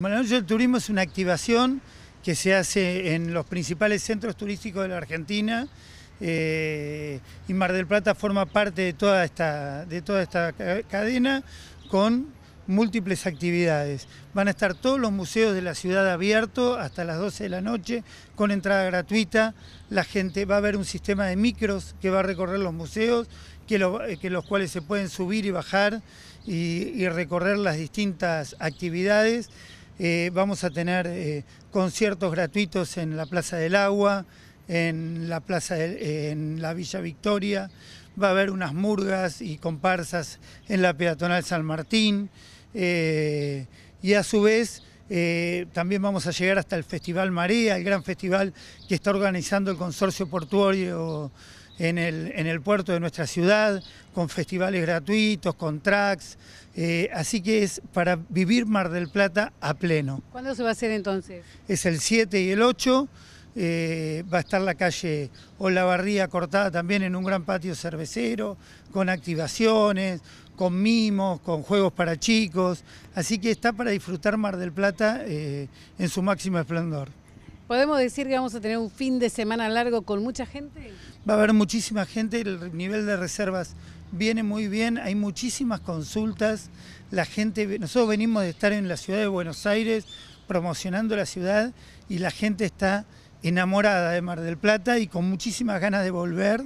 Bueno, la noche turismo es una activación que se hace en los principales centros turísticos de la Argentina eh, y Mar del Plata forma parte de toda esta, de toda esta cadena con múltiples actividades. Van a estar todos los museos de la ciudad abiertos hasta las 12 de la noche con entrada gratuita. La gente va a ver un sistema de micros que va a recorrer los museos, que, los cuales se pueden subir y bajar y recorrer las distintas actividades. Eh, vamos a tener eh, conciertos gratuitos en la Plaza del Agua, en la, Plaza en la Villa Victoria, va a haber unas murgas y comparsas en la peatonal San Martín eh, y a su vez también vamos a llegar hasta el Festival María, el gran festival que está organizando el Consorcio Portuario en el, en el puerto de nuestra ciudad, con festivales gratuitos, con tracks, eh, así que es para vivir Mar del Plata a pleno. ¿Cuándo se va a hacer entonces? Es el 7 y el 8. Eh, va a estar la calle Olavarría cortada también en un gran patio cervecero, con activaciones, con mimos, con juegos para chicos, así que está para disfrutar Mar del Plata eh, en su máximo esplendor. ¿Podemos decir que vamos a tener un fin de semana largo con mucha gente? Va a haber muchísima gente, el nivel de reservas viene muy bien, hay muchísimas consultas, la gente, nosotros venimos de estar en la ciudad de Buenos Aires promocionando la ciudad y la gente está enamorada de Mar del Plata y con muchísimas ganas de volver.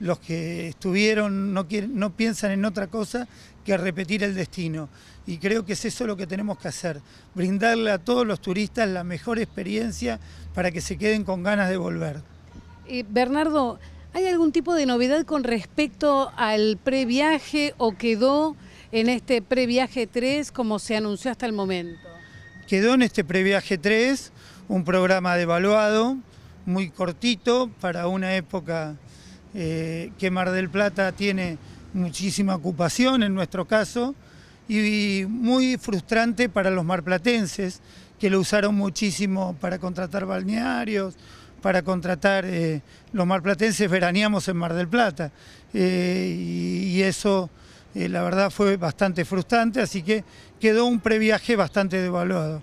Los que estuvieron no, no piensan en otra cosa que repetir el destino. Y creo que es eso lo que tenemos que hacer, brindarle a todos los turistas la mejor experiencia para que se queden con ganas de volver. Eh, Bernardo, ¿hay algún tipo de novedad con respecto al previaje o quedó en este previaje 3 como se anunció hasta el momento? Quedó en este previaje 3 un programa devaluado, muy cortito, para una época eh, que Mar del Plata tiene muchísima ocupación en nuestro caso, y muy frustrante para los marplatenses, que lo usaron muchísimo para contratar balnearios, para contratar, eh, los marplatenses veraneamos en Mar del Plata, eh, y, eso la verdad fue bastante frustrante, así que quedó un previaje bastante devaluado.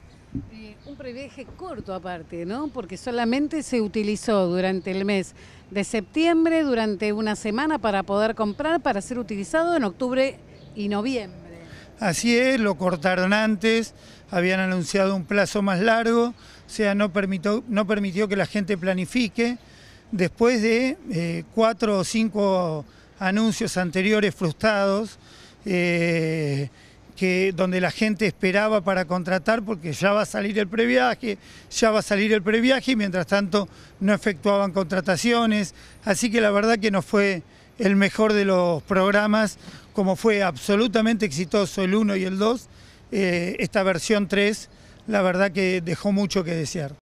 Un privilegio corto aparte, ¿no? Porque solamente se utilizó durante el mes de septiembre, durante una semana para poder comprar, para ser utilizado en octubre y noviembre. Así es, lo cortaron antes, habían anunciado un plazo más largo, o sea, no permitió, no permitió que la gente planifique. Después de eh, cuatro o cinco anuncios anteriores frustrados, eh, donde la gente esperaba para contratar porque ya va a salir el previaje, ya va a salir el previaje y mientras tanto no efectuaban contrataciones. Así que la verdad que no fue el mejor de los programas, como fue absolutamente exitoso el 1 y el 2, eh, esta versión 3 la verdad que dejó mucho que desear.